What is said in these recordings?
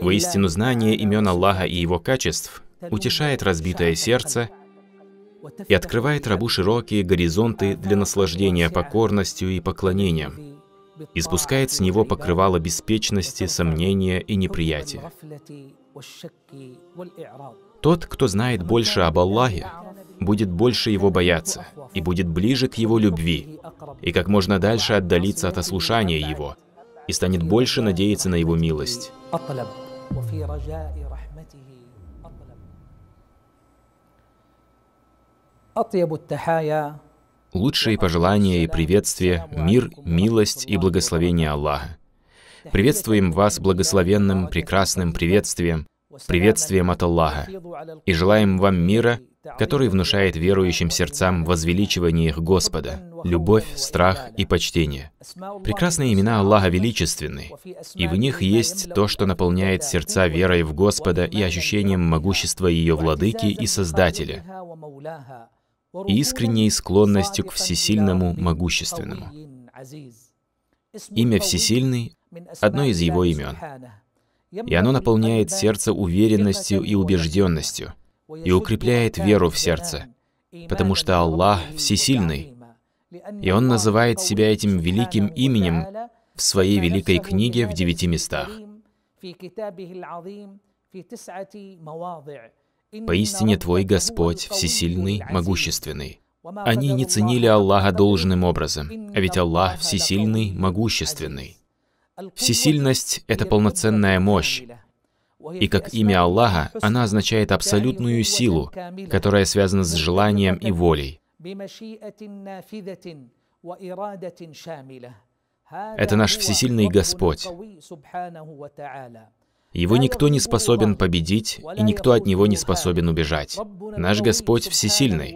Воистину знание имен Аллаха и его качеств утешает разбитое сердце и открывает рабу широкие горизонты для наслаждения покорностью и поклонением, и спускает с него покрывало беспечности, сомнения и неприятия. Тот, кто знает больше об Аллахе, будет больше его бояться и будет ближе к его любви, и как можно дальше отдалиться от ослушания его – и станет больше надеяться на Его милость. Лучшие пожелания и приветствия, мир, милость и благословение Аллаха. Приветствуем вас благословенным, прекрасным приветствием, приветствием от Аллаха, и желаем вам мира который внушает верующим сердцам возвеличивание их Господа, любовь, страх и почтение. Прекрасные имена Аллаха величественны, и в них есть то, что наполняет сердца верой в Господа и ощущением могущества ее владыки и Создателя, и искренней склонностью к всесильному могущественному. Имя Всесильный — одно из его имен, и оно наполняет сердце уверенностью и убежденностью — и укрепляет веру в сердце, потому что Аллах всесильный, и Он называет себя этим великим именем в своей великой книге в девяти местах. Поистине Твой Господь всесильный, могущественный. Они не ценили Аллаха должным образом, а ведь Аллах всесильный, могущественный. Всесильность — это полноценная мощь, и как имя Аллаха, она означает абсолютную силу, которая связана с желанием и волей. Это наш всесильный Господь. Его никто не способен победить, и никто от него не способен убежать. Наш Господь всесильный.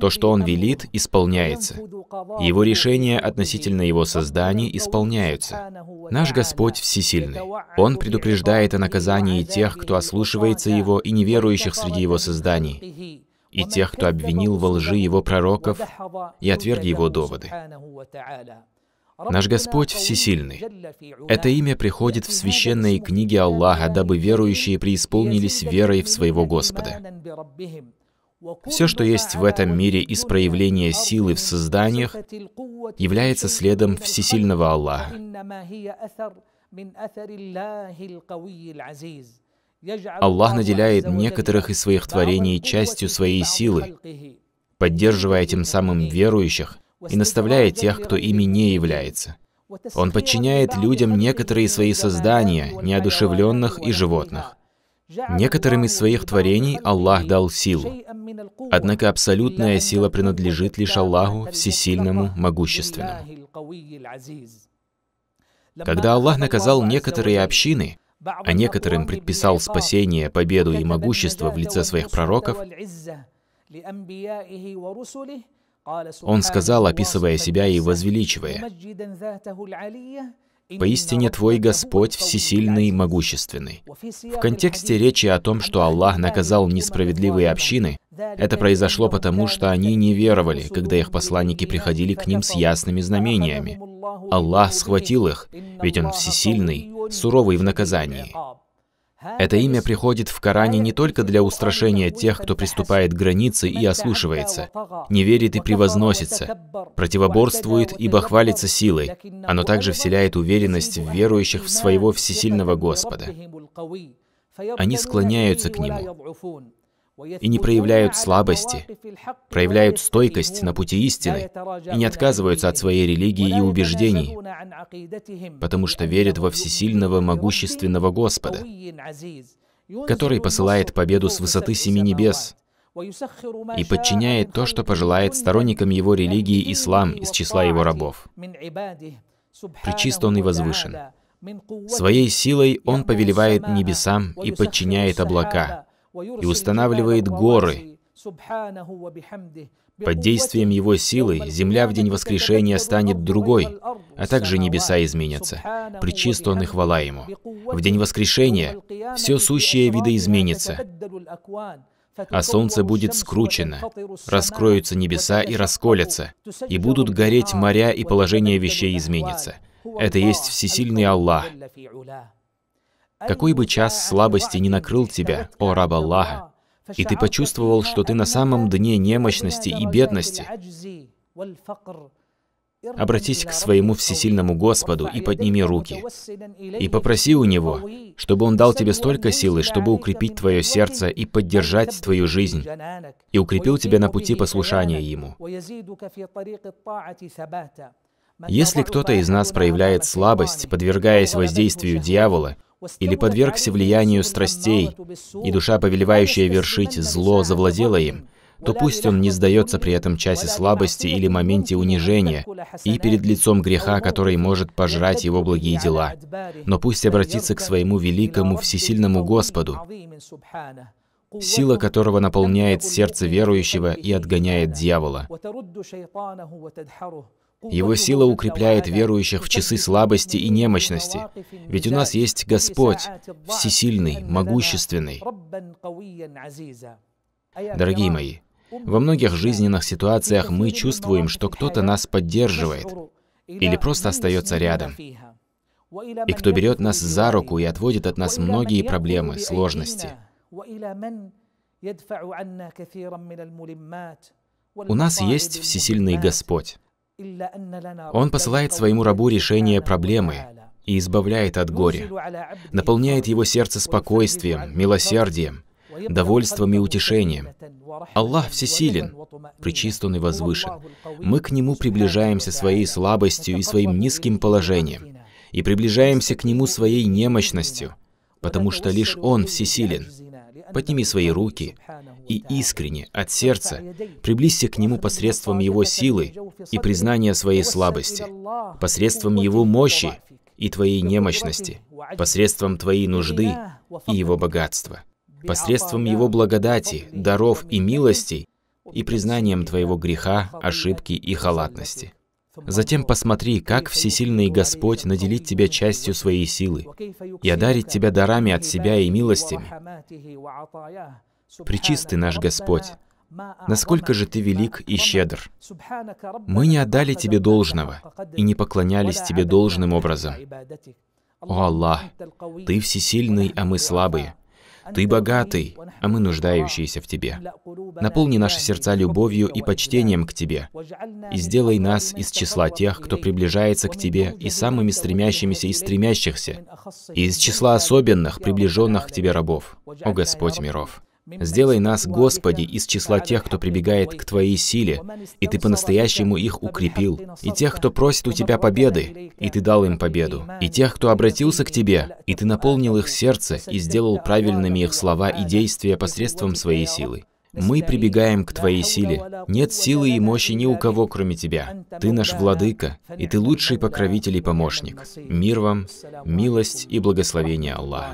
То, что Он велит, исполняется. Его решения относительно Его создания исполняются. Наш Господь всесильный. Он предупреждает о наказании тех, кто ослушивается Его и неверующих среди Его созданий, и тех, кто обвинил во лжи Его пророков и отверг Его доводы. Наш Господь Всесильный. Это имя приходит в священные книги Аллаха, дабы верующие преисполнились верой в своего Господа. Все, что есть в этом мире из проявления силы в созданиях, является следом всесильного Аллаха. Аллах наделяет некоторых из своих творений частью своей силы, поддерживая тем самым верующих и наставляя тех, кто ими не является. Он подчиняет людям некоторые свои создания, неодушевленных и животных. Некоторым из своих творений Аллах дал силу. Однако абсолютная сила принадлежит лишь Аллаху, всесильному, могущественному. Когда Аллах наказал некоторые общины, а некоторым предписал спасение, победу и могущество в лице своих пророков, он сказал, описывая себя и возвеличивая, Поистине Твой Господь всесильный и могущественный. В контексте речи о том, что Аллах наказал несправедливые общины, это произошло потому, что они не веровали, когда их посланники приходили к ним с ясными знамениями. Аллах схватил их, ведь Он всесильный, суровый в наказании. Это имя приходит в Коране не только для устрашения тех, кто приступает к границе и ослушивается, не верит и превозносится, противоборствует, ибо хвалится силой. Оно также вселяет уверенность в верующих в своего всесильного Господа. Они склоняются к Нему и не проявляют слабости, проявляют стойкость на пути истины и не отказываются от своей религии и убеждений, потому что верят во всесильного, могущественного Господа, который посылает победу с высоты семи небес и подчиняет то, что пожелает сторонникам его религии ислам из числа его рабов. Пречист он и возвышен. Своей силой он повелевает небесам и подчиняет облака, и устанавливает горы. Под действием его силы земля в день воскрешения станет другой, а также небеса изменятся. Причист он и хвала ему. В день воскрешения все сущее видоизменится, а солнце будет скручено, раскроются небеса и расколятся, и будут гореть моря, и положение вещей изменится. Это есть всесильный Аллах. Какой бы час слабости не накрыл тебя, о раб Аллаха, и ты почувствовал, что ты на самом дне немощности и бедности, Обратись к своему всесильному Господу и подними руки. И попроси у Него, чтобы Он дал тебе столько силы, чтобы укрепить твое сердце и поддержать твою жизнь, и укрепил тебя на пути послушания Ему. Если кто-то из нас проявляет слабость, подвергаясь воздействию дьявола, или подвергся влиянию страстей, и душа, повелевающая вершить зло, завладела им, то пусть он не сдается при этом часе слабости или моменте унижения и перед лицом греха, который может пожрать его благие дела, но пусть обратится к своему великому всесильному Господу, сила которого наполняет сердце верующего и отгоняет дьявола. Его сила укрепляет верующих в часы слабости и немощности. Ведь у нас есть Господь, всесильный, могущественный. Дорогие мои, во многих жизненных ситуациях мы чувствуем, что кто-то нас поддерживает или просто остается рядом. И кто берет нас за руку и отводит от нас многие проблемы, сложности. У нас есть всесильный Господь. Он посылает своему рабу решение проблемы и избавляет от горя, наполняет его сердце спокойствием, милосердием, довольством и утешением. Аллах всесилен, причист и возвышен. Мы к Нему приближаемся своей слабостью и своим низким положением, и приближаемся к Нему своей немощностью, потому что лишь Он всесилен. Подними свои руки и искренне, от сердца, приблизься к Нему посредством Его силы и признания своей слабости, посредством Его мощи и твоей немощности, посредством твоей нужды и Его богатства, посредством Его благодати, даров и милостей и признанием твоего греха, ошибки и халатности. Затем посмотри, как всесильный Господь наделит тебя частью своей силы и одарит тебя дарами от себя и милостями. Пречистый наш Господь, насколько же ты велик и щедр. Мы не отдали тебе должного и не поклонялись тебе должным образом. О Аллах, ты всесильный, а мы слабые. Ты богатый, а мы нуждающиеся в Тебе. Наполни наши сердца любовью и почтением к Тебе, и сделай нас из числа тех, кто приближается к Тебе, и самыми стремящимися и стремящихся, и из числа особенных, приближенных к Тебе рабов, о Господь миров. Сделай нас, Господи, из числа тех, кто прибегает к Твоей силе, и Ты по-настоящему их укрепил, и тех, кто просит у Тебя победы, и Ты дал им победу, и тех, кто обратился к Тебе, и Ты наполнил их сердце и сделал правильными их слова и действия посредством Своей силы. Мы прибегаем к Твоей силе. Нет силы и мощи ни у кого, кроме Тебя. Ты наш владыка, и Ты лучший покровитель и помощник. Мир вам, милость и благословение Аллаха.